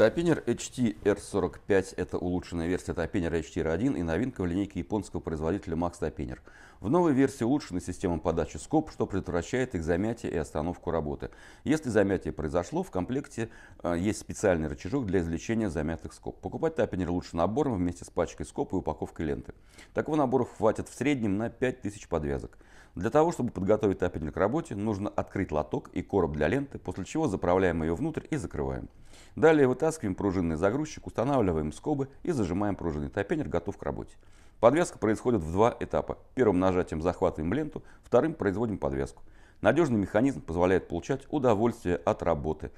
Топинер HT-R45 – это улучшенная версия Топинера r 1 и новинка в линейке японского производителя Max Топинер. В новой версии улучшена система подачи скоб, что предотвращает их замятие и остановку работы. Если замятие произошло, в комплекте э, есть специальный рычажок для извлечения замятых скоб. Покупать Топинер лучше набором вместе с пачкой скоб и упаковкой ленты. Такого набора хватит в среднем на 5000 подвязок. Для того, чтобы подготовить Топинер к работе, нужно открыть лоток и короб для ленты, после чего заправляем ее внутрь и закрываем. Далее вытаскиваем пружинный загрузчик, устанавливаем скобы и зажимаем пружины. Тайпенер готов к работе. Подвязка происходит в два этапа. Первым нажатием захватываем ленту, вторым производим подвязку. Надежный механизм позволяет получать удовольствие от работы,